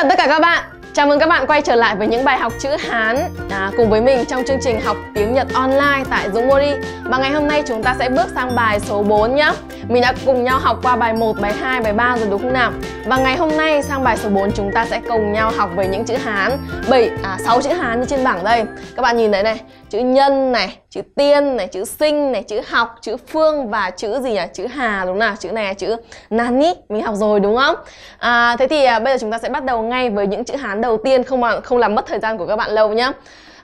chào tất cả các bạn Chào mừng các bạn quay trở lại với những bài học chữ Hán à, cùng với mình trong chương trình học tiếng Nhật online tại Dũng Mori. Và ngày hôm nay chúng ta sẽ bước sang bài số 4 nhé. Mình đã cùng nhau học qua bài 1, bài 2, bài 3 rồi đúng không nào? Và ngày hôm nay sang bài số 4 chúng ta sẽ cùng nhau học về những chữ Hán 7 à 6 chữ Hán như trên bảng đây. Các bạn nhìn thấy này, chữ nhân này, chữ tiên này, chữ sinh này, chữ học, chữ phương và chữ gì nhỉ? Chữ hà đúng nào? Chữ này là chữ nani, mình học rồi đúng không? À, thế thì à, bây giờ chúng ta sẽ bắt đầu ngay với những chữ Hán đầu tiên không mà không làm mất thời gian của các bạn lâu nhé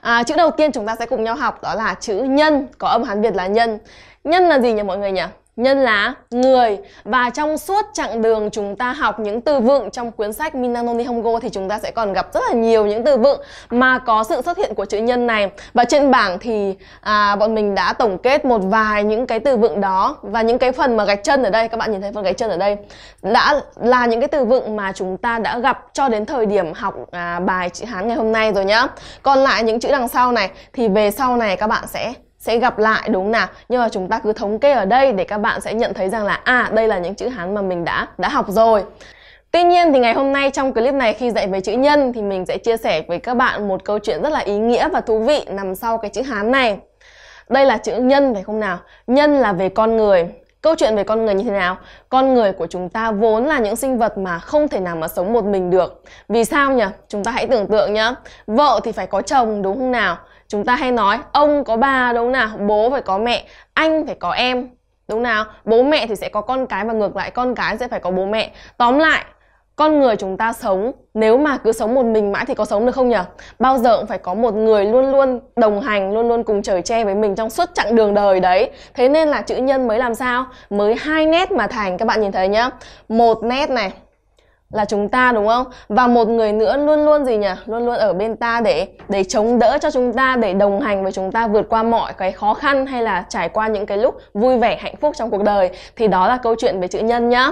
à, chữ đầu tiên chúng ta sẽ cùng nhau học đó là chữ nhân có âm hán việt là nhân nhân là gì nhỉ mọi người nhỉ nhân là người và trong suốt chặng đường chúng ta học những từ vựng trong cuốn sách Minano Nihongo thì chúng ta sẽ còn gặp rất là nhiều những từ vựng mà có sự xuất hiện của chữ nhân này và trên bảng thì à, bọn mình đã tổng kết một vài những cái từ vựng đó và những cái phần mà gạch chân ở đây các bạn nhìn thấy phần gạch chân ở đây đã là những cái từ vựng mà chúng ta đã gặp cho đến thời điểm học à, bài chữ Hán ngày hôm nay rồi nhá còn lại những chữ đằng sau này thì về sau này các bạn sẽ sẽ gặp lại đúng không nào nhưng mà chúng ta cứ thống kê ở đây để các bạn sẽ nhận thấy rằng là à đây là những chữ hán mà mình đã đã học rồi Tuy nhiên thì ngày hôm nay trong clip này khi dạy về chữ nhân thì mình sẽ chia sẻ với các bạn một câu chuyện rất là ý nghĩa và thú vị nằm sau cái chữ Hán này. Đây là chữ nhân phải không nào? Nhân là về con người. Câu chuyện về con người như thế nào? Con người của chúng ta vốn là những sinh vật mà không thể nào mà sống một mình được. Vì sao nhỉ? Chúng ta hãy tưởng tượng nhá. Vợ thì phải có chồng đúng không nào? chúng ta hay nói ông có bà đúng nào bố phải có mẹ anh phải có em đúng nào bố mẹ thì sẽ có con cái và ngược lại con cái sẽ phải có bố mẹ tóm lại con người chúng ta sống nếu mà cứ sống một mình mãi thì có sống được không nhỉ bao giờ cũng phải có một người luôn luôn đồng hành luôn luôn cùng trời che với mình trong suốt chặng đường đời đấy thế nên là chữ nhân mới làm sao mới hai nét mà thành các bạn nhìn thấy nhá một nét này là chúng ta đúng không và một người nữa luôn luôn gì nhỉ luôn luôn ở bên ta để để chống đỡ cho chúng ta để đồng hành với chúng ta vượt qua mọi cái khó khăn hay là trải qua những cái lúc vui vẻ hạnh phúc trong cuộc đời thì đó là câu chuyện về chữ nhân nhá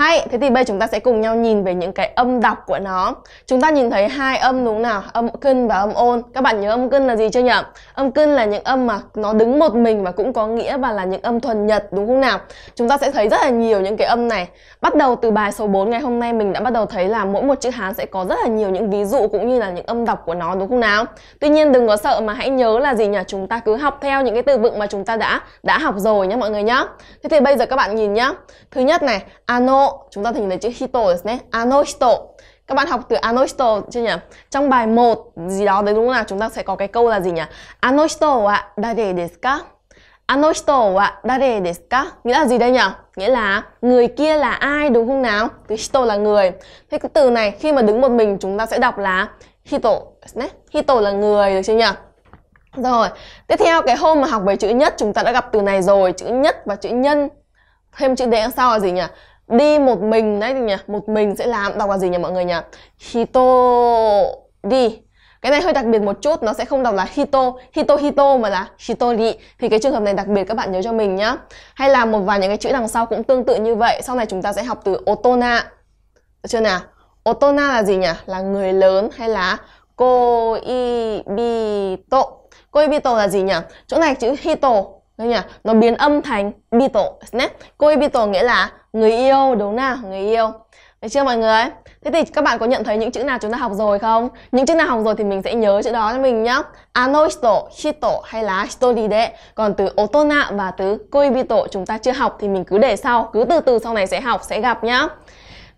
hay, thế thì bây giờ chúng ta sẽ cùng nhau nhìn về những cái âm đọc của nó. Chúng ta nhìn thấy hai âm đúng nào? Âm cân và âm ôn. Các bạn nhớ âm cân là gì chưa nhỉ? Âm cân là những âm mà nó đứng một mình và cũng có nghĩa và là những âm thuần nhật đúng không nào? Chúng ta sẽ thấy rất là nhiều những cái âm này. Bắt đầu từ bài số 4 ngày hôm nay mình đã bắt đầu thấy là mỗi một chữ Hán sẽ có rất là nhiều những ví dụ cũng như là những âm đọc của nó đúng không nào? Tuy nhiên đừng có sợ mà hãy nhớ là gì nhỉ? Chúng ta cứ học theo những cái từ vựng mà chúng ta đã đã học rồi nhé mọi người nhá. Thế thì bây giờ các bạn nhìn nhá. Thứ nhất này, ano chúng ta thường nhìn thấy chữ hito đấy ano hito các bạn học từ ano hito chưa nhỉ trong bài 1 gì đó đấy đúng không nào chúng ta sẽ có cái câu là gì nhỉ ano hito wa dare desu ka ano hito wa dare desu ka nghĩa là gì đây nhỉ nghĩa là người kia là ai đúng không nào thì hito là người thế cái từ này khi mà đứng một mình chúng ta sẽ đọc là hito đấy hito là người được chưa nhỉ rồi, tiếp theo cái hôm mà học về chữ nhất chúng ta đã gặp từ này rồi, chữ nhất và chữ nhân. Thêm chữ đế sau là gì nhỉ? đi một mình đấy nhỉ một mình sẽ làm đọc là gì nhỉ mọi người nhỉ hito đi cái này hơi đặc biệt một chút nó sẽ không đọc là hito hito hito mà là hito đi thì cái trường hợp này đặc biệt các bạn nhớ cho mình nhá hay là một vài những cái chữ đằng sau cũng tương tự như vậy sau này chúng ta sẽ học từ otona được chưa nào otona là gì nhỉ là người lớn hay là koibito koibito là gì nhỉ chỗ này chữ hito được nhỉ? Nó biến âm thành Beatles nhé. Cô ấy Beatles nghĩa là người yêu đúng nào? Người yêu. Được chưa mọi người? Thế thì các bạn có nhận thấy những chữ nào chúng ta học rồi không? Những chữ nào học rồi thì mình sẽ nhớ chữ đó cho mình nhé Anoisto, shito hay là shitoride. Còn từ otona và từ koibito chúng ta chưa học thì mình cứ để sau, cứ từ từ sau này sẽ học sẽ gặp nhá.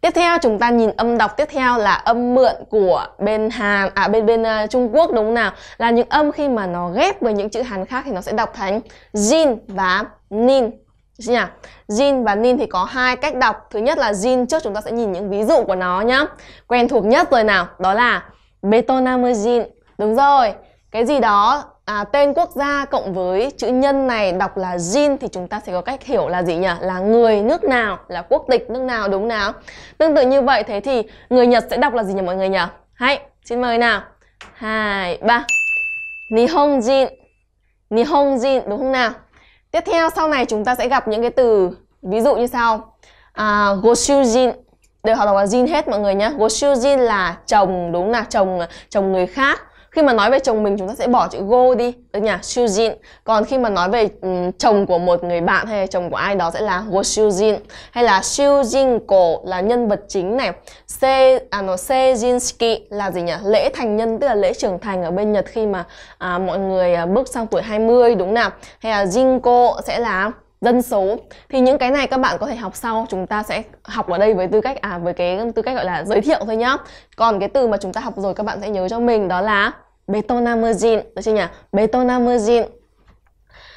Tiếp theo chúng ta nhìn âm đọc tiếp theo là âm mượn của bên Hàn à bên bên uh, Trung Quốc đúng không nào? Là những âm khi mà nó ghép với những chữ Hàn khác thì nó sẽ đọc thành Jin và Nin. Xin nhỉ? Jin và Nin thì có hai cách đọc. Thứ nhất là Jin trước chúng ta sẽ nhìn những ví dụ của nó nhá. Quen thuộc nhất rồi nào, đó là Betonamazin. Đúng rồi. Cái gì đó à, tên quốc gia cộng với chữ nhân này đọc là Jin thì chúng ta sẽ có cách hiểu là gì nhỉ? Là người nước nào, là quốc tịch nước nào đúng nào? Tương tự như vậy thế thì người Nhật sẽ đọc là gì nhỉ mọi người nhỉ? Hãy, xin mời nào. 2 3. Nihonjin. Nihonjin đúng không nào? Tiếp theo sau này chúng ta sẽ gặp những cái từ ví dụ như sau. À, Goshujin đều họ đọc là Jin hết mọi người nhé. Goshujin là chồng đúng là chồng chồng người khác khi mà nói về chồng mình chúng ta sẽ bỏ chữ go đi được nhỉ shujin còn khi mà nói về um, chồng của một người bạn hay chồng của ai đó sẽ là go shujin hay là shujin cổ là nhân vật chính này se à nó jinski là gì nhỉ lễ thành nhân tức là lễ trưởng thành ở bên nhật khi mà à, mọi người à, bước sang tuổi 20 đúng nào hay là jinko sẽ là dân số thì những cái này các bạn có thể học sau chúng ta sẽ học ở đây với tư cách à với cái tư cách gọi là giới thiệu thôi nhá còn cái từ mà chúng ta học rồi các bạn sẽ nhớ cho mình đó là betonamergin được chưa nhỉ betonamergin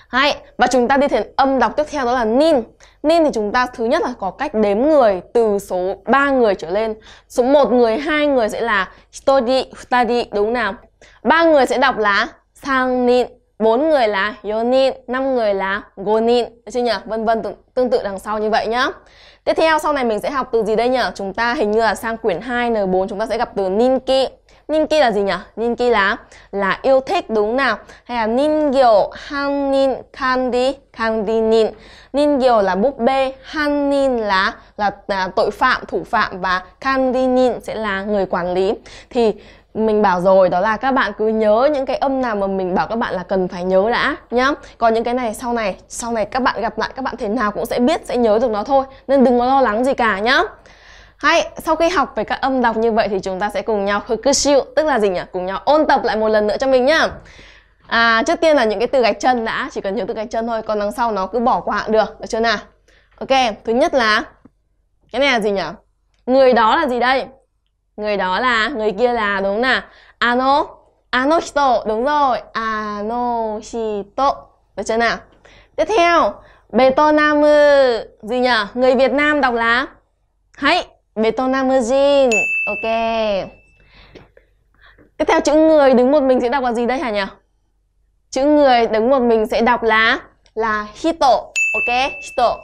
Hay, và chúng ta đi đến âm đọc tiếp theo đó là nin. Nin thì chúng ta thứ nhất là có cách đếm người từ số 3 người trở lên. Số 1 người, hai người sẽ là study, study đúng nào? ba người sẽ đọc là sang nin bốn người là yonin, năm người là gonin, được chưa nhỉ? Vân vân tương, tự đằng sau như vậy nhá. Tiếp theo sau này mình sẽ học từ gì đây nhỉ? Chúng ta hình như là sang quyển 2 N4 chúng ta sẽ gặp từ ninki. Ninki là gì nhỉ? Ninki là là yêu thích đúng nào? Hay là ningyo hanin kandi Kandinin. nin. Ningyo là búp bê, hanin là, là là tội phạm, thủ phạm và Kandinin sẽ là người quản lý. Thì mình bảo rồi đó là các bạn cứ nhớ những cái âm nào mà mình bảo các bạn là cần phải nhớ đã nhá còn những cái này sau này sau này các bạn gặp lại các bạn thế nào cũng sẽ biết sẽ nhớ được nó thôi nên đừng có lo lắng gì cả nhá hay sau khi học về các âm đọc như vậy thì chúng ta sẽ cùng nhau hukushiu tức là gì nhỉ cùng nhau ôn tập lại một lần nữa cho mình nhá à trước tiên là những cái từ gạch chân đã chỉ cần nhớ từ gạch chân thôi còn đằng sau nó cứ bỏ qua được được chưa nào ok thứ nhất là cái này là gì nhỉ người đó là gì đây người đó là người kia là đúng nè ano ano hito đúng rồi ano hito được chưa nào tiếp theo Betonamu gì nhỉ người Việt Nam đọc là hãy Betonamu Jin ok tiếp theo chữ người đứng một mình sẽ đọc là gì đây hả nhỉ chữ người đứng một mình sẽ đọc là là hito ok hito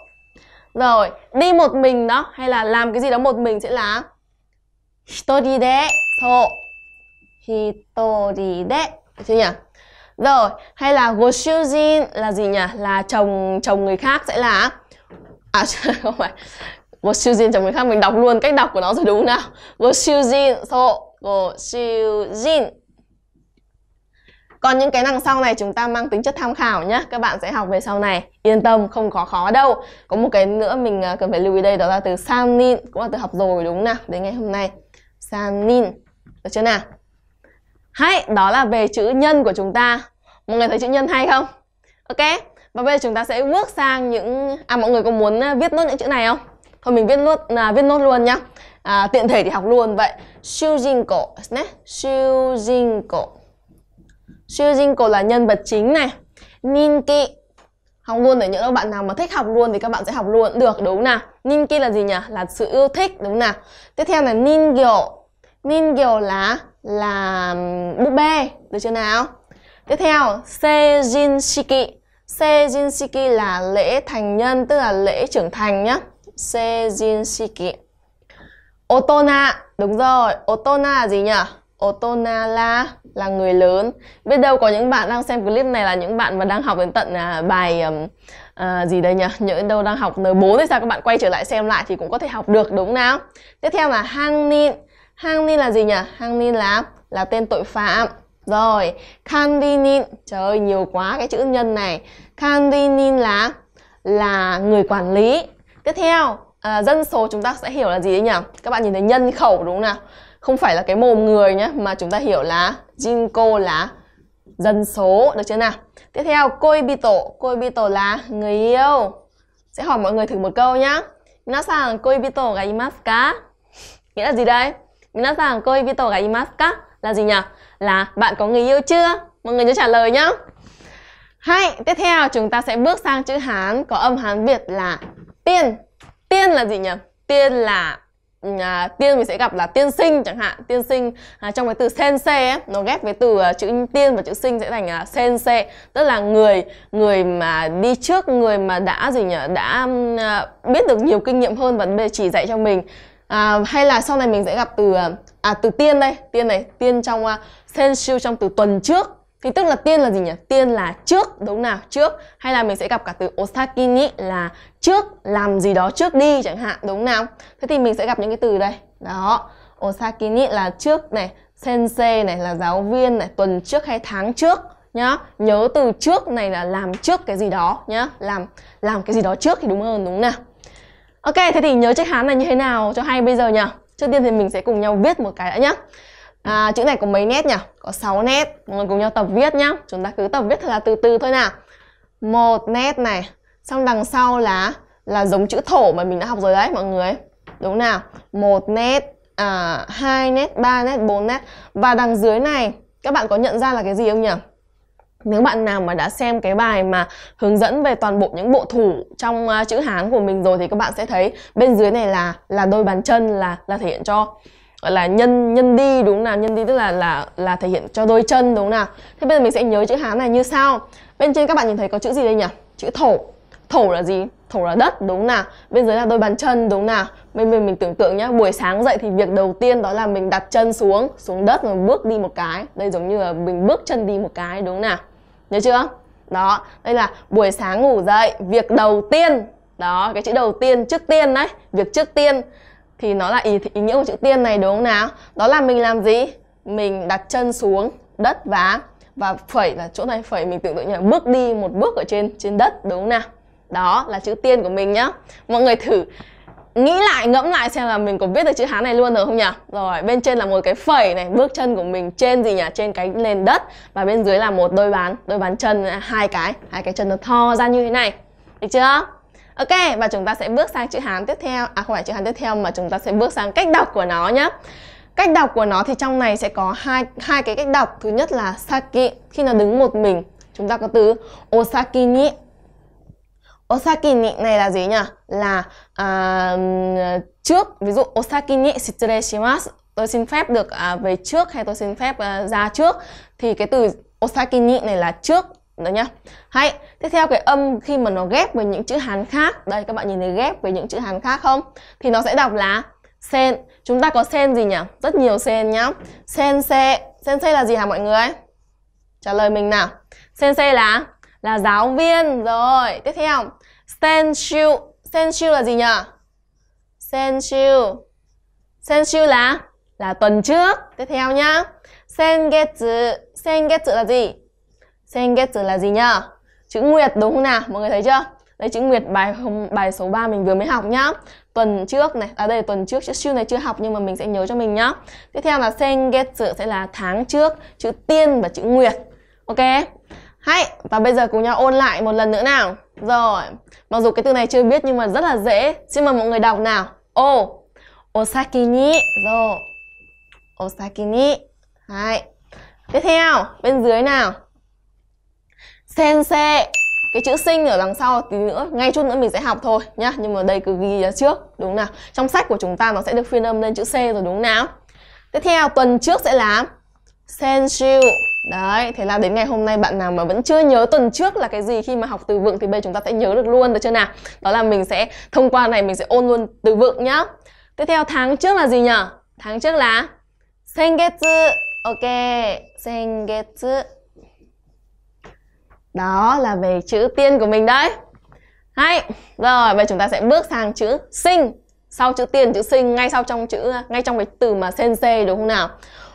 rồi đi một mình đó hay là làm cái gì đó một mình sẽ là 一人で、そう。一人で. Thế nhỉ? Rồi, hay là goshujin là gì nhỉ? Là chồng chồng người khác sẽ là À không phải. Goshujin chồng người khác mình đọc luôn cách đọc của nó rồi đúng nào? Goshujin so, goshujin. Còn những cái đằng sau này chúng ta mang tính chất tham khảo nhé Các bạn sẽ học về sau này Yên tâm, không có khó đâu Có một cái nữa mình à, cần phải lưu ý đây đó là từ samnin Cũng là từ học rồi đúng không nào Đến ngày hôm nay sanin được chưa nào hãy đó là về chữ nhân của chúng ta mọi người thấy chữ nhân hay không ok và bây giờ chúng ta sẽ bước sang những à mọi người có muốn à, viết nốt những chữ này không thôi mình viết nốt à, viết nốt luôn nhá à, tiện thể thì học luôn vậy shujinko nhé shujinko shujinko là nhân vật chính này ninki học luôn để những bạn nào mà thích học luôn thì các bạn sẽ học luôn được đúng nào ninki là gì nhỉ là sự yêu thích đúng nào tiếp theo là nin nin ningyo là là búp bê được chưa nào tiếp theo seijin shiki seijin shiki là lễ thành nhân tức là lễ trưởng thành nhá seijin shiki otona đúng rồi otona là gì nhỉ Otona la là người lớn. Biết đâu có những bạn đang xem clip này là những bạn mà đang học đến tận à, bài um, à, gì đây nhỉ? Nhớ đâu đang học N4 thì sao các bạn quay trở lại xem lại thì cũng có thể học được đúng nào? Tiếp theo là hang nin. là gì nhỉ? Hang là là tên tội phạm. Rồi, Kandinin, trời ơi nhiều quá cái chữ nhân này. Kandinin là là người quản lý. Tiếp theo, à, dân số chúng ta sẽ hiểu là gì đấy nhỉ? Các bạn nhìn thấy nhân khẩu đúng không nào? không phải là cái mồm người nhé mà chúng ta hiểu là jinko là dân số được chưa nào tiếp theo koibito koibito là người yêu sẽ hỏi mọi người thử một câu nhá minasan koibito ga imasu ka nghĩa là gì đây minasan koibito ga imasu ka là gì nhỉ là bạn có người yêu chưa mọi người nhớ trả lời nhá hay tiếp theo chúng ta sẽ bước sang chữ hán có âm hán việt là tiên tiên là gì nhỉ tiên là Ừ, à, tiên mình sẽ gặp là tiên sinh chẳng hạn tiên sinh à, trong cái từ sensei ấy, nó ghép với từ à, chữ tiên và chữ sinh sẽ thành à, sensei tức là người người mà đi trước người mà đã gì nhỉ đã à, biết được nhiều kinh nghiệm hơn và chỉ dạy cho mình à, hay là sau này mình sẽ gặp từ à, à từ tiên đây tiên này tiên trong uh, à, senshu trong từ tuần trước thì tức là tiên là gì nhỉ? Tiên là trước, đúng nào? Trước hay là mình sẽ gặp cả từ osakini là trước làm gì đó trước đi chẳng hạn, đúng nào? Thế thì mình sẽ gặp những cái từ đây. Đó, osakini là trước này, sensei này là giáo viên này, tuần trước hay tháng trước nhá. Nhớ từ trước này là làm trước cái gì đó nhá, làm làm cái gì đó trước thì đúng hơn đúng nào? Ok, thế thì nhớ trách hán này như thế nào cho hay bây giờ nhỉ? Trước tiên thì mình sẽ cùng nhau viết một cái đã nhá à, chữ này có mấy nét nhỉ có 6 nét mọi người cùng nhau tập viết nhá chúng ta cứ tập viết thật là từ từ thôi nào một nét này xong đằng sau là là giống chữ thổ mà mình đã học rồi đấy mọi người đúng nào một nét à, hai nét ba nét bốn nét và đằng dưới này các bạn có nhận ra là cái gì không nhỉ nếu bạn nào mà đã xem cái bài mà hướng dẫn về toàn bộ những bộ thủ trong uh, chữ Hán của mình rồi thì các bạn sẽ thấy bên dưới này là là đôi bàn chân là là thể hiện cho gọi là nhân nhân đi đúng nào nhân đi tức là là là thể hiện cho đôi chân đúng nào thế bây giờ mình sẽ nhớ chữ hán này như sau bên trên các bạn nhìn thấy có chữ gì đây nhỉ chữ thổ thổ là gì thổ là đất đúng nào bên dưới là đôi bàn chân đúng nào bên mình mình tưởng tượng nhá buổi sáng dậy thì việc đầu tiên đó là mình đặt chân xuống xuống đất rồi bước đi một cái đây giống như là mình bước chân đi một cái đúng nào nhớ chưa đó đây là buổi sáng ngủ dậy việc đầu tiên đó cái chữ đầu tiên trước tiên đấy việc trước tiên thì nó là ý, ý nghĩa của chữ tiên này đúng không nào đó là mình làm gì mình đặt chân xuống đất và và phẩy là chỗ này phẩy mình tưởng tượng như là bước đi một bước ở trên trên đất đúng không nào đó là chữ tiên của mình nhá mọi người thử nghĩ lại ngẫm lại xem là mình có viết được chữ hán này luôn rồi không nhỉ rồi bên trên là một cái phẩy này bước chân của mình trên gì nhỉ trên cái nền đất và bên dưới là một đôi bàn đôi bàn chân hai cái hai cái chân nó thò ra như thế này được chưa Ok, và chúng ta sẽ bước sang chữ Hán tiếp theo. À không phải chữ Hán tiếp theo mà chúng ta sẽ bước sang cách đọc của nó nhé. Cách đọc của nó thì trong này sẽ có hai hai cái cách đọc. Thứ nhất là saki, khi nó đứng một mình, chúng ta có từ osaki ni. Osaki ni này là gì nhỉ? Là à, trước, ví dụ osaki ni shitsurei shimasu. Tôi xin phép được à, về trước hay tôi xin phép à, ra trước thì cái từ osaki ni này là trước được nhá hay tiếp theo cái âm khi mà nó ghép với những chữ hán khác đây các bạn nhìn thấy ghép với những chữ hán khác không thì nó sẽ đọc là sen chúng ta có sen gì nhỉ rất nhiều sen nhá sen xe sen xe là gì hả mọi người trả lời mình nào sen xe là là giáo viên rồi tiếp theo sen sen stencil là gì nhỉ Sen sen stencil là là tuần trước tiếp theo nhá sengetsu sengetsu là gì Xem anh là gì nhá. Chữ Nguyệt đúng không nào? Mọi người thấy chưa? Đây chữ Nguyệt bài hôm bài số 3 mình vừa mới học nhá. Tuần trước này, à đây tuần trước chữ siêu này chưa học nhưng mà mình sẽ nhớ cho mình nhá. Tiếp theo là Sengetsu sẽ là tháng trước, chữ Tiên và chữ Nguyệt. Ok. hay và bây giờ cùng nhau ôn lại một lần nữa nào. Rồi, mặc dù cái từ này chưa biết nhưng mà rất là dễ. Xin mời mọi người đọc nào. ô Osaki ni. Rồi. Osaki ni. Hai. Tiếp theo, bên dưới nào sen xe cái chữ sinh ở đằng sau tí nữa ngay chút nữa mình sẽ học thôi nhá nhưng mà đây cứ ghi ra trước đúng nào trong sách của chúng ta nó sẽ được phiên âm lên chữ c rồi đúng nào tiếp theo tuần trước sẽ là sen senshu đấy thế là đến ngày hôm nay bạn nào mà vẫn chưa nhớ tuần trước là cái gì khi mà học từ vựng thì bây chúng ta sẽ nhớ được luôn được chưa nào đó là mình sẽ thông qua này mình sẽ ôn luôn từ vựng nhá tiếp theo tháng trước là gì nhở tháng trước là sengetsu ok sengetsu đó là về chữ tiên của mình đấy Hay Rồi bây chúng ta sẽ bước sang chữ sinh Sau chữ tiền chữ sinh ngay sau trong chữ Ngay trong cái từ mà sensei đúng không nào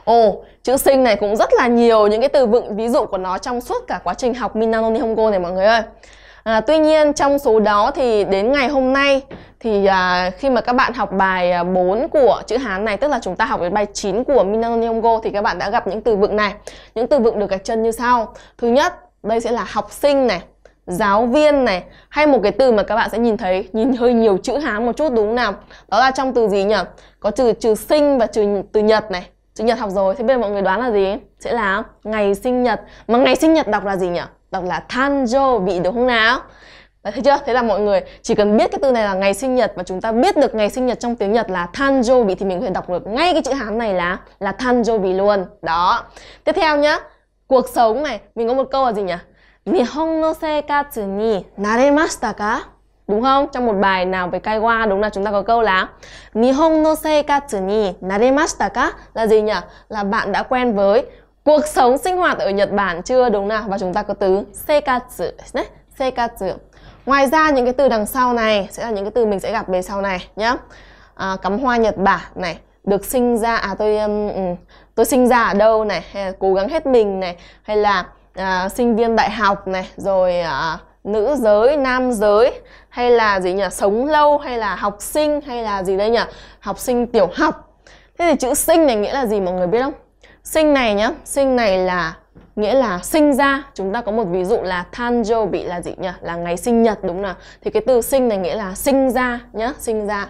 Ồ, oh, chữ sinh này cũng rất là nhiều những cái từ vựng ví dụ của nó trong suốt cả quá trình học Minano Nihongo này mọi người ơi. À, tuy nhiên trong số đó thì đến ngày hôm nay thì à, khi mà các bạn học bài 4 à, của chữ Hán này tức là chúng ta học đến bài 9 của Minano Nihongo thì các bạn đã gặp những từ vựng này. Những từ vựng được gạch chân như sau. Thứ nhất đây sẽ là học sinh này giáo viên này hay một cái từ mà các bạn sẽ nhìn thấy nhìn hơi nhiều chữ hán một chút đúng không nào đó là trong từ gì nhỉ có trừ trừ sinh và trừ từ nhật này chữ nhật học rồi thế bây giờ mọi người đoán là gì sẽ là ngày sinh nhật mà ngày sinh nhật đọc là gì nhỉ đọc là tanjo bị đúng không nào Đấy, thấy chưa? Thế là mọi người chỉ cần biết cái từ này là ngày sinh nhật và chúng ta biết được ngày sinh nhật trong tiếng Nhật là bị thì mình có thể đọc được ngay cái chữ Hán này là là bị luôn. Đó. Tiếp theo nhá, cuộc sống này mình có một câu là gì nhỉ Nihongo seikatsu ni naremashita ka? Đúng không? Trong một bài nào về Kaiwa đúng là chúng ta có câu là Nihongo seikatsu ni naremashita ka là gì nhỉ? Là bạn đã quen với cuộc sống sinh hoạt ở Nhật Bản chưa đúng nào? Và chúng ta có từ seikatsu đấy, seikatsu. Ngoài ra những cái từ đằng sau này sẽ là những cái từ mình sẽ gặp về sau này nhé À, cắm hoa Nhật Bản này, được sinh ra à tôi um, tôi sinh ra ở đâu này hay là cố gắng hết mình này hay là à, sinh viên đại học này rồi à, nữ giới nam giới hay là gì nhỉ sống lâu hay là học sinh hay là gì đây nhỉ học sinh tiểu học thế thì chữ sinh này nghĩa là gì mọi người biết không sinh này nhá sinh này là nghĩa là sinh ra chúng ta có một ví dụ là Tanjo bị là gì nhỉ là ngày sinh nhật đúng nào thì cái từ sinh này nghĩa là sinh ra nhá sinh ra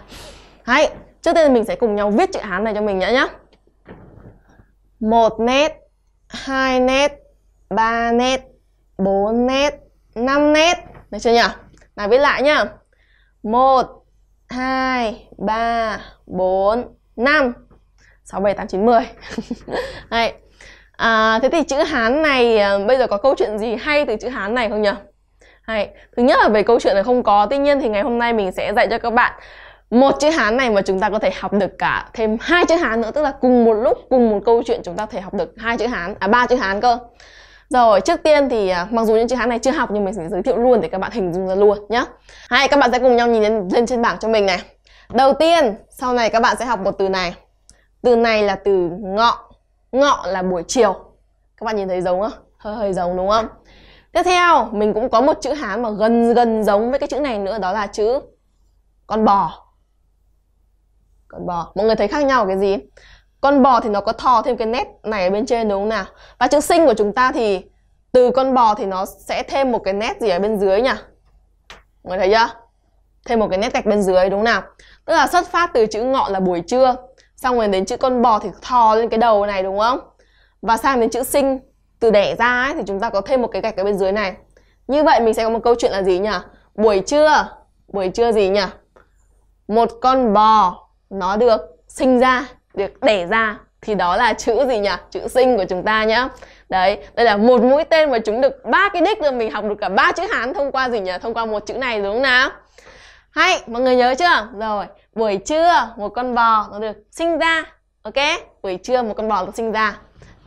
hãy trước tiên mình sẽ cùng nhau viết chữ hán này cho mình nhá nhá 1 nét, 2 nét, 3 nét, 4 nét, 5 nét. Được chưa nhỉ? Nào viết lại nhá. 1 2 3 4 5 6 7 8 9 10. Đấy. À, thế thì chữ Hán này ờ, bây giờ có câu chuyện gì hay từ chữ Hán này không nhỉ? Hay. Thứ nhất là về câu chuyện này không có, tuy nhiên thì ngày hôm nay mình sẽ dạy cho các bạn một chữ hán này mà chúng ta có thể học được cả thêm hai chữ hán nữa tức là cùng một lúc cùng một câu chuyện chúng ta có thể học được hai chữ hán à ba chữ hán cơ rồi trước tiên thì à, mặc dù những chữ hán này chưa học nhưng mình sẽ giới thiệu luôn để các bạn hình dung ra luôn nhé hai các bạn sẽ cùng nhau nhìn lên, lên trên bảng cho mình này đầu tiên sau này các bạn sẽ học một từ này từ này là từ ngọ ngọ là buổi chiều các bạn nhìn thấy giống không hơi hơi giống đúng không tiếp theo mình cũng có một chữ hán mà gần gần giống với cái chữ này nữa đó là chữ con bò con bò mọi người thấy khác nhau cái gì con bò thì nó có thò thêm cái nét này ở bên trên đúng không nào và chữ sinh của chúng ta thì từ con bò thì nó sẽ thêm một cái nét gì ở bên dưới nhỉ mọi người thấy chưa thêm một cái nét gạch bên dưới đúng không nào tức là xuất phát từ chữ ngọn là buổi trưa xong rồi đến chữ con bò thì thò lên cái đầu này đúng không và sang đến chữ sinh từ đẻ ra ấy, thì chúng ta có thêm một cái gạch ở bên dưới này như vậy mình sẽ có một câu chuyện là gì nhỉ buổi trưa buổi trưa gì nhỉ một con bò nó được sinh ra được đẻ ra thì đó là chữ gì nhỉ chữ sinh của chúng ta nhá đấy đây là một mũi tên mà chúng được ba cái đích rồi mình học được cả ba chữ hán thông qua gì nhỉ thông qua một chữ này đúng không nào hay mọi người nhớ chưa rồi buổi trưa một con bò nó được sinh ra ok buổi trưa một con bò nó sinh ra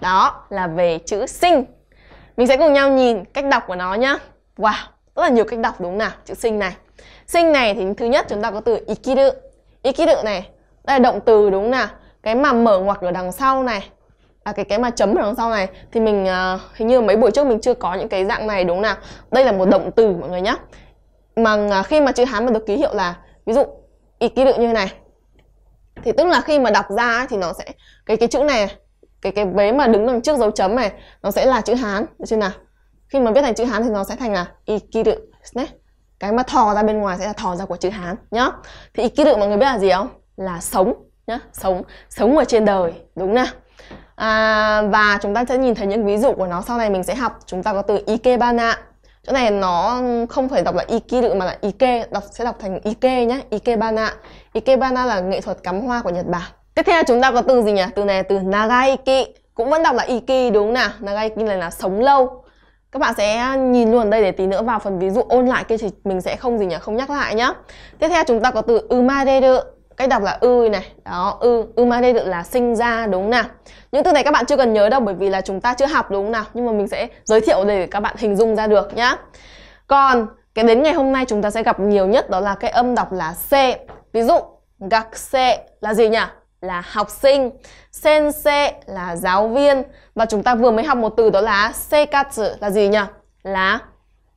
đó là về chữ sinh mình sẽ cùng nhau nhìn cách đọc của nó nhá wow rất là nhiều cách đọc đúng không nào chữ sinh này sinh này thì thứ nhất chúng ta có từ ikiru ikiru này đây là động từ đúng nào cái mà mở ngoặc ở đằng sau này à cái cái mà chấm ở đằng sau này thì mình uh, hình như mấy buổi trước mình chưa có những cái dạng này đúng nào đây là một động từ mọi người nhé mà uh, khi mà chữ hán mà được ký hiệu là ví dụ ikiru như này thì tức là khi mà đọc ra thì nó sẽ cái cái chữ này cái cái vế mà đứng đằng trước dấu chấm này nó sẽ là chữ hán được chưa nào khi mà viết thành chữ hán thì nó sẽ thành là ikiru nhé cái mà thò ra bên ngoài sẽ là thò ra của chữ hán nhá thì tự mọi người biết là gì không là sống nhá sống sống ở trên đời đúng nè à, và chúng ta sẽ nhìn thấy những ví dụ của nó sau này mình sẽ học chúng ta có từ ikebana chỗ này nó không phải đọc là ikiru mà là ike đọc sẽ đọc thành ike nhá ikebana ikebana là nghệ thuật cắm hoa của nhật bản tiếp theo chúng ta có từ gì nhỉ từ này từ nagaiki cũng vẫn đọc là iki đúng nào nagaiki này là sống lâu các bạn sẽ nhìn luôn đây để tí nữa vào phần ví dụ ôn lại kia thì mình sẽ không gì nhỉ không nhắc lại nhá tiếp theo chúng ta có từ umaderu cách đọc là ư này đó ư umaderu là sinh ra đúng nào những từ này các bạn chưa cần nhớ đâu bởi vì là chúng ta chưa học đúng nào nhưng mà mình sẽ giới thiệu để các bạn hình dung ra được nhá còn cái đến ngày hôm nay chúng ta sẽ gặp nhiều nhất đó là cái âm đọc là c ví dụ c là gì nhỉ là học sinh, sensei là giáo viên và chúng ta vừa mới học một từ đó là seikatsu là gì nhỉ? Là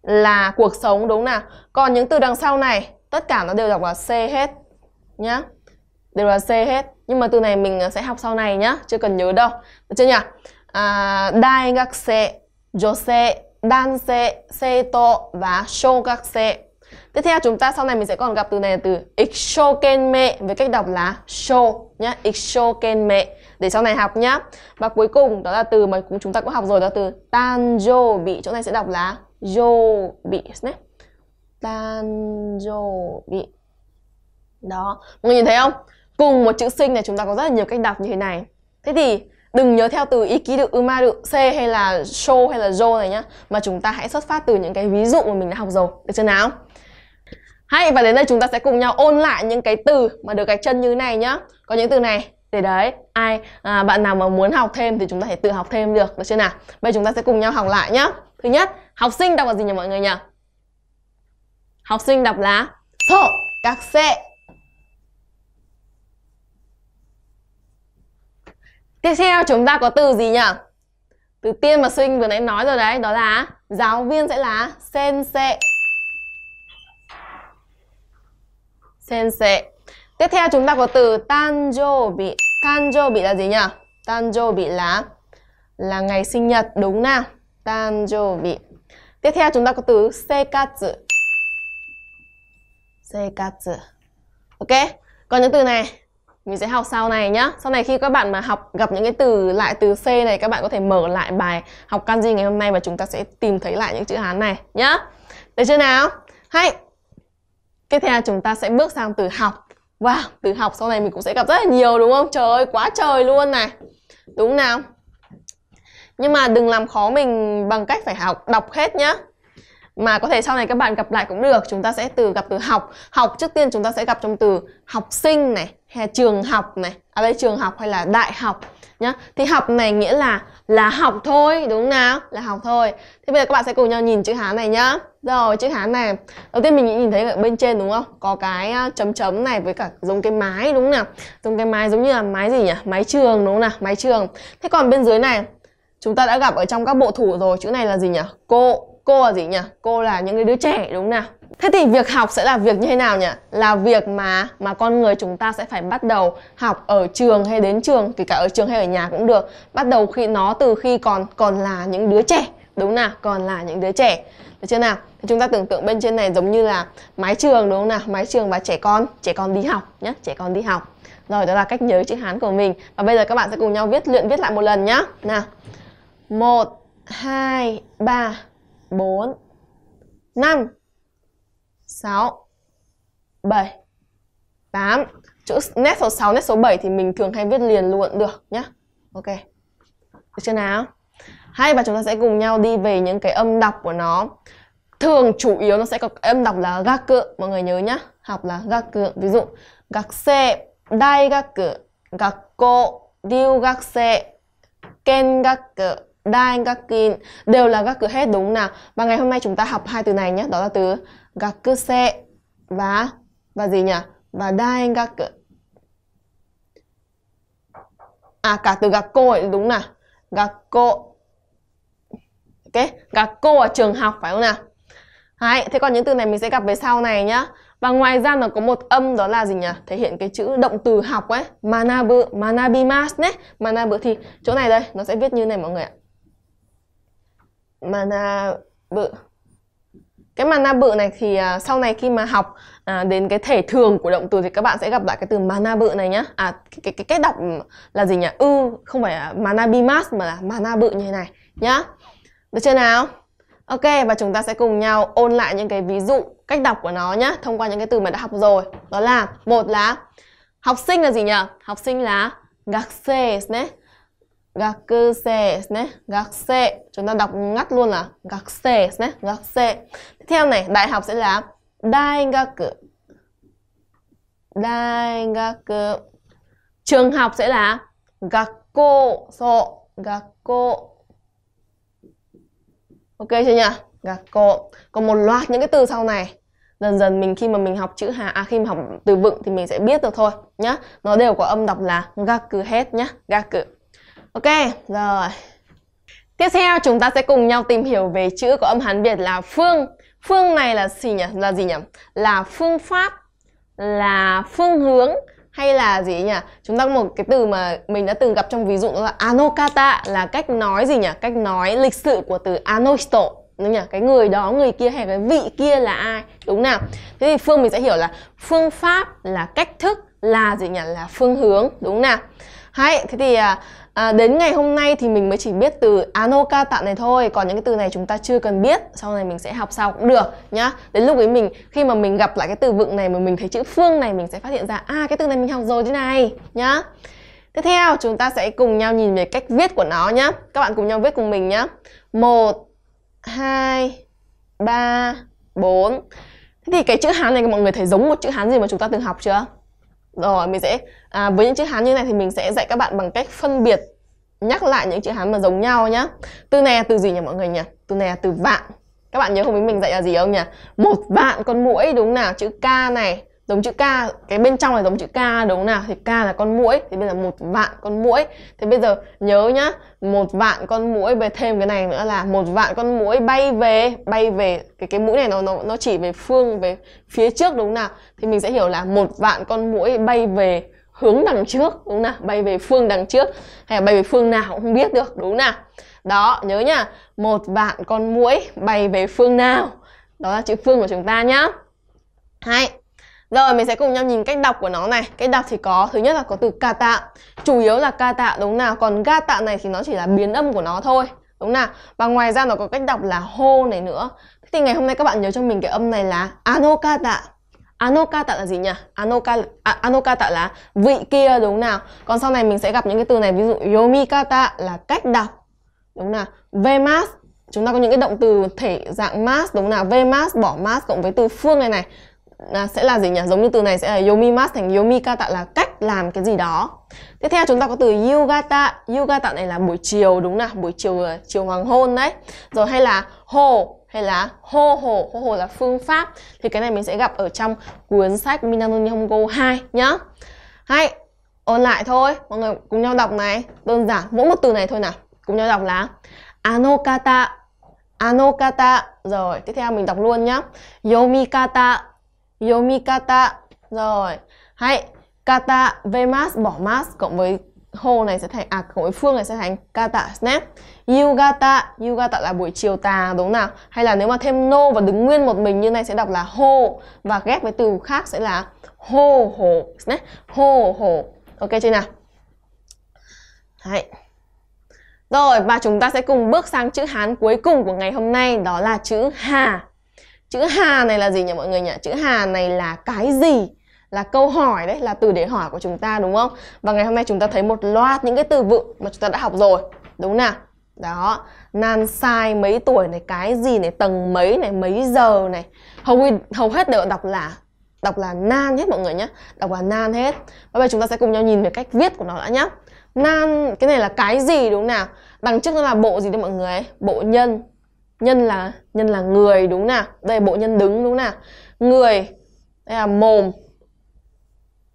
là cuộc sống đúng nào? Còn những từ đằng sau này tất cả nó đều đọc là C hết nhá. Đều là C hết. Nhưng mà từ này mình sẽ học sau này nhá, chưa cần nhớ đâu. Được chưa nhỉ? À, đại 学生、女性、男性、生徒 và 小学生 Tiếp theo chúng ta sau này mình sẽ còn gặp từ này là từ mẹ với cách đọc là show nhá, mẹ để sau này học nhá. Và cuối cùng đó là từ mà cũng chúng ta cũng học rồi đó là từ bị chỗ này sẽ đọc là jo bị nhé. tanjo bị Đó, mọi người nhìn thấy không? Cùng một chữ sinh này chúng ta có rất là nhiều cách đọc như thế này. Thế thì đừng nhớ theo từ được uma được c hay là show hay là jo này nhá mà chúng ta hãy xuất phát từ những cái ví dụ mà mình đã học rồi được chưa nào hay và đến đây chúng ta sẽ cùng nhau ôn lại những cái từ mà được gạch chân như này nhá. Có những từ này để đấy, ai à, bạn nào mà muốn học thêm thì chúng ta thể tự học thêm được được chưa nào? Bây giờ chúng ta sẽ cùng nhau học lại nhá. Thứ nhất, học sinh đọc là gì nhỉ mọi người nhỉ? Học sinh đọc là so, các sẽ. Tiếp theo chúng ta có từ gì nhỉ? Từ tiên mà Sinh vừa nãy nói rồi đấy, đó là giáo viên sẽ là sen sensei. sensei. Tiếp theo chúng ta có từ tanjobi. Tanjobi là gì nhỉ? Tanjobi là là ngày sinh nhật đúng nào? Tanjobi. Tiếp theo chúng ta có từ seikatsu. Seikatsu. Ok? Còn những từ này mình sẽ học sau này nhá. Sau này khi các bạn mà học gặp những cái từ lại từ C này các bạn có thể mở lại bài học kanji ngày hôm nay và chúng ta sẽ tìm thấy lại những chữ Hán này nhá. Được chưa nào? Hay Tiếp theo chúng ta sẽ bước sang từ học. Wow, từ học sau này mình cũng sẽ gặp rất là nhiều đúng không? Trời ơi, quá trời luôn này. Đúng nào? Nhưng mà đừng làm khó mình bằng cách phải học đọc hết nhá. Mà có thể sau này các bạn gặp lại cũng được. Chúng ta sẽ từ gặp từ học. Học trước tiên chúng ta sẽ gặp trong từ học sinh này, hay trường học này. À đây trường học hay là đại học nhá. Thì học này nghĩa là là học thôi đúng không nào là học thôi thế bây giờ các bạn sẽ cùng nhau nhìn chữ hán này nhá rồi chữ hán này đầu tiên mình nhìn thấy ở bên trên đúng không có cái à, chấm chấm này với cả dùng cái mái đúng không nào dùng cái mái giống như là mái gì nhỉ mái trường đúng không nào mái trường thế còn bên dưới này chúng ta đã gặp ở trong các bộ thủ rồi chữ này là gì nhỉ cô cô là gì nhỉ cô là những cái đứa trẻ đúng không nào Thế thì việc học sẽ là việc như thế nào nhỉ? Là việc mà mà con người chúng ta sẽ phải bắt đầu học ở trường hay đến trường, kể cả ở trường hay ở nhà cũng được. Bắt đầu khi nó từ khi còn còn là những đứa trẻ, đúng nào? Còn là những đứa trẻ. Được chưa nào? Thì chúng ta tưởng tượng bên trên này giống như là mái trường đúng không nào? Mái trường và trẻ con, trẻ con đi học nhé, trẻ con đi học. Rồi đó là cách nhớ chữ Hán của mình. Và bây giờ các bạn sẽ cùng nhau viết luyện viết lại một lần nhé. Nào. một, hai, ba, bốn, năm. 6 7 8 Chữ nét số 6, nét số 7 thì mình thường hay viết liền luôn được nhá Ok Được chưa nào? Hay và chúng ta sẽ cùng nhau đi về những cái âm đọc của nó Thường chủ yếu nó sẽ có âm đọc là gác cự Mọi người nhớ nhá Học là gác cự Ví dụ gác xe Đai gác cự gác cô Điêu gác xe Ken gác cự Đai gác kin Đều là gác cự hết đúng nào Và ngày hôm nay chúng ta học hai từ này nhé Đó là từ gakuse và và gì nhỉ? Và daengaku. À cả từ gakko ấy đúng nào. Gakko. Ok, gakko là trường học phải không nào? Đấy, thế còn những từ này mình sẽ gặp về sau này nhá. Và ngoài ra nó có một âm đó là gì nhỉ? Thể hiện cái chữ động từ học ấy. Manabu, manabimasu nhé. Manabu thì chỗ này đây, nó sẽ viết như này mọi người ạ. Manabu cái mana bự này thì à, sau này khi mà học à, đến cái thể thường của động từ thì các bạn sẽ gặp lại cái từ mana bự này nhá à cái cái cái, cái đọc là gì nhỉ ư ừ, không phải mana bimas mà là mana bự như thế này nhá được chưa nào ok và chúng ta sẽ cùng nhau ôn lại những cái ví dụ cách đọc của nó nhá thông qua những cái từ mà đã học rồi đó là một là học sinh là gì nhỉ học sinh là gakse gạc cơ xe chúng ta đọc ngắt luôn là gạc xe nhé tiếp theo này đại học sẽ là đại gạc đại gạc trường học sẽ là gạc cô so gạc ok chưa nhỉ gạc cô còn một loạt những cái từ sau này dần dần mình khi mà mình học chữ hà à khi mà học từ vựng thì mình sẽ biết được thôi nhá nó đều có âm đọc là gạc cứ hết nhá gạc Ok, rồi. Tiếp theo chúng ta sẽ cùng nhau tìm hiểu về chữ có âm Hán Việt là phương. Phương này là gì nhỉ? Là gì nhỉ? Là phương pháp, là phương hướng hay là gì nhỉ? Chúng ta có một cái từ mà mình đã từng gặp trong ví dụ đó là anokata là cách nói gì nhỉ? Cách nói lịch sự của từ anosto đúng nhỉ? Cái người đó, người kia hay cái vị kia là ai? Đúng nào? Thế thì phương mình sẽ hiểu là phương pháp là cách thức là gì nhỉ? Là phương hướng, đúng nào? Hay, thế thì uh, À, đến ngày hôm nay thì mình mới chỉ biết từ anoka tạm này thôi Còn những cái từ này chúng ta chưa cần biết Sau này mình sẽ học sau cũng được nhá Đến lúc ấy mình khi mà mình gặp lại cái từ vựng này Mà mình thấy chữ phương này mình sẽ phát hiện ra À cái từ này mình học rồi thế này nhá Tiếp theo chúng ta sẽ cùng nhau nhìn về cách viết của nó nhá Các bạn cùng nhau viết cùng mình nhá Một, hai, ba, bốn. Thế thì cái chữ Hán này mọi người thấy giống một chữ Hán gì mà chúng ta từng học chưa? rồi mình sẽ à, với những chữ hán như này thì mình sẽ dạy các bạn bằng cách phân biệt nhắc lại những chữ hán mà giống nhau nhá từ này từ gì nhỉ mọi người nhỉ từ này từ vạn các bạn nhớ không với mình dạy là gì không nhỉ một vạn con mũi đúng nào chữ k này giống chữ K cái bên trong là giống chữ K đúng không nào thì K là con mũi thì bây giờ một vạn con mũi thì bây giờ nhớ nhá một vạn con mũi về thêm cái này nữa là một vạn con mũi bay về bay về cái cái mũi này nó nó nó chỉ về phương về phía trước đúng không nào thì mình sẽ hiểu là một vạn con mũi bay về hướng đằng trước đúng không nào bay về phương đằng trước hay là bay về phương nào cũng không biết được đúng không nào đó nhớ nhá một vạn con mũi bay về phương nào đó là chữ phương của chúng ta nhá hai rồi mình sẽ cùng nhau nhìn cách đọc của nó này Cách đọc thì có, thứ nhất là có từ kata Chủ yếu là kata đúng nào Còn ga tạ này thì nó chỉ là biến âm của nó thôi Đúng nào Và ngoài ra nó có cách đọc là hô này nữa Thế thì ngày hôm nay các bạn nhớ cho mình cái âm này là anokata Anokata là gì nhỉ? Anokata, à, anokata là vị kia đúng nào Còn sau này mình sẽ gặp những cái từ này Ví dụ yomikata là cách đọc Đúng nào Vemas Chúng ta có những cái động từ thể dạng mas Đúng nào Vemas bỏ mas cộng với từ phương này này là sẽ là gì nhỉ? Giống như từ này sẽ là yomimas thành yomikata là cách làm cái gì đó. Tiếp theo chúng ta có từ yugata. Yugata này là buổi chiều đúng là buổi chiều ờ, chiều hoàng hôn đấy. Rồi hay là hồ hay là hô hồ, hô hồ là phương pháp thì cái này mình sẽ gặp ở trong cuốn sách Minano Nihongo 2 nhá. Hay ôn lại thôi, mọi người cùng nhau đọc này, đơn giản mỗi một từ này thôi nào. Cùng nhau đọc là anokata anokata rồi tiếp theo mình đọc luôn nhá. Yomikata yomikata rồi hãy kata vemas bỏ mask cộng với hồ này sẽ thành à cộng với phương này sẽ thành kata snap yugata yugata là buổi chiều tà đúng nào hay là nếu mà thêm no và đứng nguyên một mình như này sẽ đọc là hô và ghép với từ khác sẽ là hô hồ snap hô hồ ok chưa nào Đấy. Rồi và chúng ta sẽ cùng bước sang chữ Hán cuối cùng của ngày hôm nay đó là chữ Hà chữ hà này là gì nhỉ mọi người nhỉ chữ hà này là cái gì là câu hỏi đấy là từ để hỏi của chúng ta đúng không và ngày hôm nay chúng ta thấy một loạt những cái từ vựng mà chúng ta đã học rồi đúng nào đó nan sai mấy tuổi này cái gì này tầng mấy này mấy giờ này hầu hầu hết đều đọc là đọc là nan hết mọi người nhé đọc là nan hết bây giờ chúng ta sẽ cùng nhau nhìn về cách viết của nó đã nhé nan cái này là cái gì đúng nào đằng trước nó là bộ gì đấy mọi người ấy? bộ nhân nhân là nhân là người đúng nào đây là bộ nhân đứng đúng nào người đây là mồm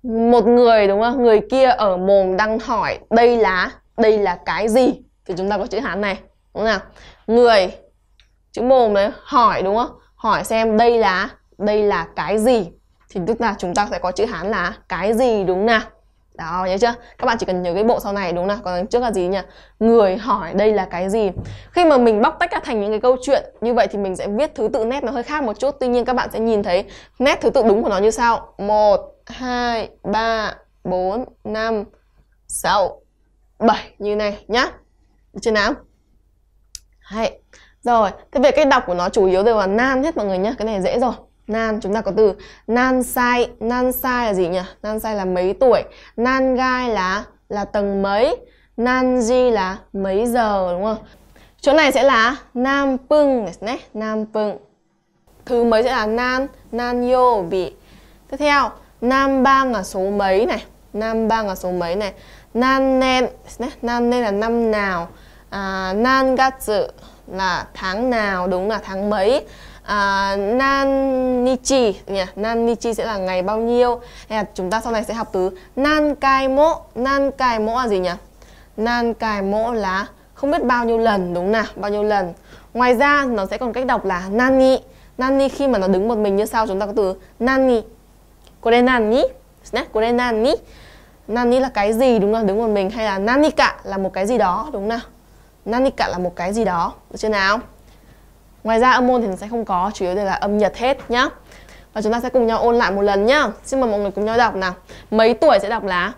một người đúng không người kia ở mồm đang hỏi đây là đây là cái gì thì chúng ta có chữ hán này đúng nào người chữ mồm đấy hỏi đúng không hỏi xem đây là đây là cái gì thì tức là chúng ta sẽ có chữ hán là cái gì đúng nào đó nhớ chưa các bạn chỉ cần nhớ cái bộ sau này đúng không nào còn trước là gì nhỉ người hỏi đây là cái gì khi mà mình bóc tách ra thành những cái câu chuyện như vậy thì mình sẽ viết thứ tự nét nó hơi khác một chút tuy nhiên các bạn sẽ nhìn thấy nét thứ tự đúng của nó như sau một hai ba bốn năm sáu bảy như này nhá Được chưa nào hay rồi thế về cách đọc của nó chủ yếu đều là nam hết mọi người nhá cái này dễ rồi Nan, chúng ta có từ nan sai, nan sai là gì nhỉ? Nan sai là mấy tuổi, nan gai là là tầng mấy, nan ji là mấy giờ đúng không? Chỗ này sẽ là nam pưng này, nam pưng. Thứ mấy sẽ là nan, nan yo bị. Tiếp theo, nam bang là số mấy này, nam bang là số mấy này. Nan nen, này, nan nen là năm nào. À, nan gatsu là tháng nào, đúng là tháng mấy à, nan nichi nhỉ nan sẽ là ngày bao nhiêu hay là chúng ta sau này sẽ học từ nan kai mỗ nan mỗ là gì nhỉ nan kai mỗ là không biết bao nhiêu lần đúng nào bao nhiêu lần ngoài ra nó sẽ còn cách đọc là nani nani khi mà nó đứng một mình như sau chúng ta có từ nani kore nani kore nani nani là cái gì đúng không đứng một mình hay là nani cả là một cái gì đó đúng nào cả là một cái gì đó được chưa nào Ngoài ra âm môn thì sẽ không có, chủ yếu là âm Nhật hết nhá. Và chúng ta sẽ cùng nhau ôn lại một lần nhá. Xin mời mọi người cùng nhau đọc nào. Mấy tuổi sẽ đọc lá?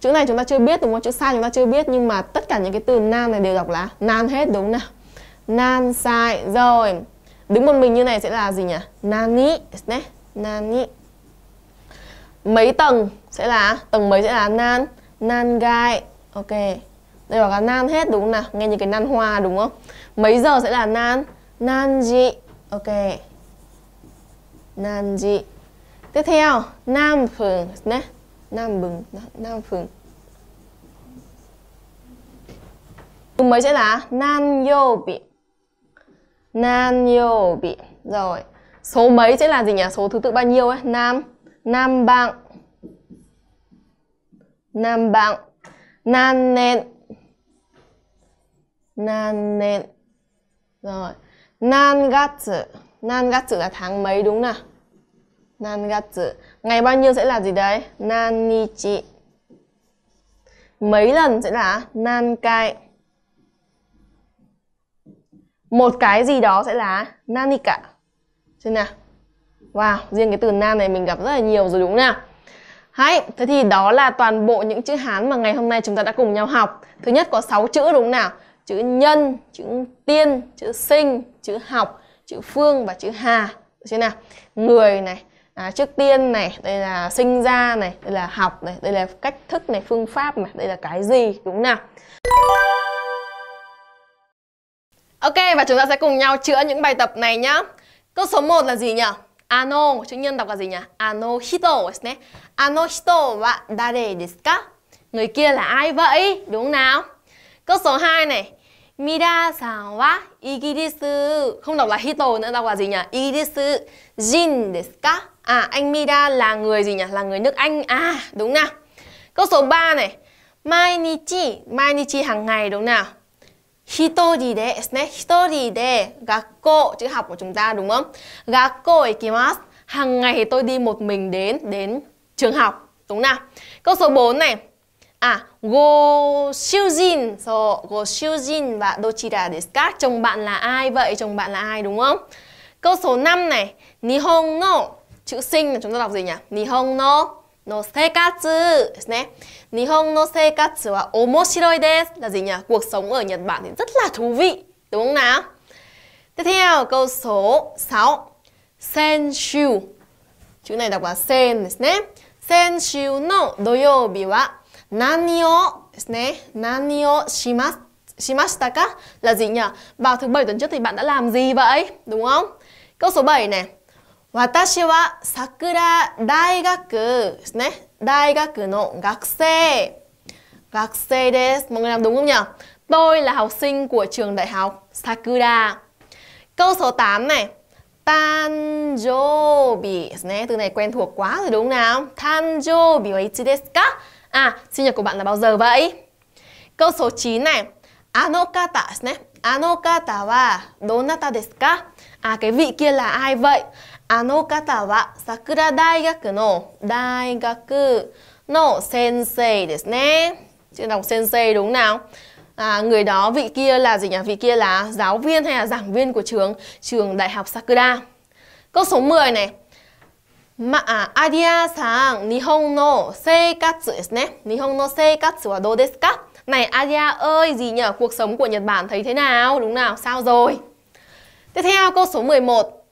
Chữ này chúng ta chưa biết đúng không? Chữ sai chúng ta chưa biết nhưng mà tất cả những cái từ nan này đều đọc là nan hết đúng nào? Nan sai rồi. Đứng một mình như này sẽ là gì nhỉ? Nani, đấy. Nani. Mấy tầng sẽ là tầng mấy sẽ là nan, nan gai. Ok. Đây là nan hết đúng không nào? Nghe như cái nan hoa đúng không? Mấy giờ sẽ là nan? 난지 ok 난지 tiếp theo nam phường nè nam bừng nam phường cùng mấy sẽ là nan yo bị nan yo bị rồi số mấy sẽ là gì nhỉ số thứ tự bao nhiêu ấy nam nam bạn nam bạn nan nện nan nện rồi nan gatsu nan gatsu là tháng mấy đúng nào nan gatsu ngày bao nhiêu sẽ là gì đấy nan nichi mấy lần sẽ là nan kai một cái gì đó sẽ là nanika xem nào wow riêng cái từ nan này mình gặp rất là nhiều rồi đúng nào Hãy, thế thì đó là toàn bộ những chữ Hán mà ngày hôm nay chúng ta đã cùng nhau học. Thứ nhất có 6 chữ đúng nào? chữ nhân, chữ tiên, chữ sinh, chữ học, chữ phương và chữ hà. Được chưa nào? Người này, à, trước tiên này, đây là sinh ra này, đây là học này, đây là cách thức này, phương pháp này, đây là cái gì, đúng nào? Ok, và chúng ta sẽ cùng nhau chữa những bài tập này nhá. Câu số 1 là gì nhỉ? Ano, chữ nhân đọc là gì nhỉ? Ano hito desu ne. Ano hito wa dare desu ka? Người kia là ai vậy? Đúng không nào? Câu số 2 này, Mira san wa Igirisu Không đọc là Hito nữa, đọc là gì nhỉ? Igirisu Jin desu ka? À, anh Mira là người gì nhỉ? Là người nước Anh À, đúng nào Câu số 3 này Mainichi Mainichi hàng ngày đúng nào Hitori de ne Hitori de Gakko Chữ học của chúng ta đúng không? Gakko ikimasu Hàng ngày tôi đi một mình đến đến trường học Đúng nào Câu số 4 này À, go Jin. So, go Jin và dochira desu ka? Chồng bạn là ai vậy? Chồng bạn là ai đúng không? Câu số 5 này, Nihon no. Chữ sinh là chúng ta đọc gì nhỉ? Nihon no no seikatsu desu ne. Nihon no seikatsu wa omoshiroi desu là gì nhỉ? Cuộc sống ở Nhật Bản thì rất là thú vị, đúng không nào? Tiếp theo, câu số 6. Senshu. Chữ này đọc là sen desu ne. Senshu no doyobi wa là gì nhỉ? Vào thứ bảy tuần trước thì bạn đã làm gì vậy? Đúng không? Câu số 7 này. Watashi wa Sakura Daigaku ですね。Daigaku no gakuse. Mọi người làm đúng không nhỉ? Tôi là học sinh của trường đại học Sakura. Câu số 8 này. Tanjobi ですね。Từ này quen thuộc quá rồi đúng không nào? Tanjobi wa ichi desu À, sinh nhật của bạn là bao giờ vậy? Câu số 9 này. Ano kata ne. Ano kata wa donata desu ka? À cái vị kia là ai vậy? Ano kata wa Sakura Daigaku no Daigaku no sensei desu ne. Chữ đọc sensei đúng nào? à, người đó vị kia là gì nhỉ? Vị kia là giáo viên hay là giảng viên của trường trường Đại học Sakura. Câu số 10 này, まあ、アリアさん、日本の生活ですね。日本の生活はどうですか Này Adia ơi, gì nhở? Cuộc sống của Nhật Bản thấy thế nào? Đúng nào? Sao rồi? Tiếp theo câu số 11.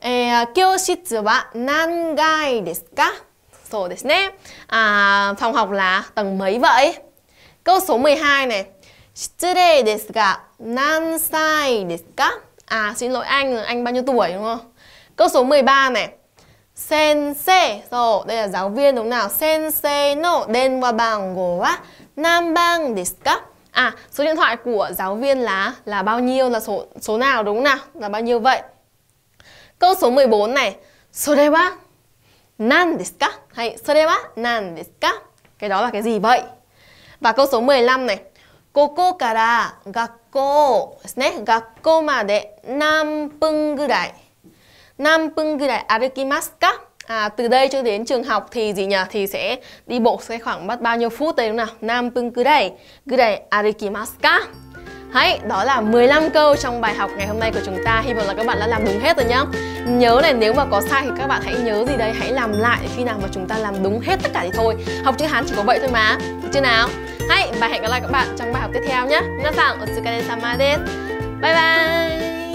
eh, 教室は何階ですかそうですね。À, phòng học là tầng mấy vậy? Câu số 12 này. nansai 失礼ですが何歳ですか À, xin lỗi anh, anh bao nhiêu tuổi đúng không? Câu số 13 này. Sensei. Rồi, đây là giáo viên đúng nào? Sensei no denwa bang go wa nambang desu ka? À, số điện thoại của giáo viên là là bao nhiêu là số số nào đúng nào? Là bao nhiêu vậy? Câu số 14 này, sore wa nan desu ka? Hay sore wa nan desu ka? Cái đó là cái gì vậy? Và câu số 15 này, koko kara gakko ですね。学校まで何分ぐらい Nam Pungurai Arukimasu ka? À, từ đây cho đến trường học thì gì nhỉ? Thì sẽ đi bộ sẽ khoảng mất bao nhiêu phút đấy đúng nào? Nam Pungurai Gurai Arukimasu ka? Hãy, đó là 15 câu trong bài học ngày hôm nay của chúng ta Hy vọng là các bạn đã làm đúng hết rồi nhá Nhớ này, nếu mà có sai thì các bạn hãy nhớ gì đây Hãy làm lại khi nào mà chúng ta làm đúng hết tất cả thì thôi Học chữ Hán chỉ có vậy thôi mà Được chưa nào? Hãy, và hẹn gặp lại các bạn trong bài học tiếp theo nhé. Bye bye.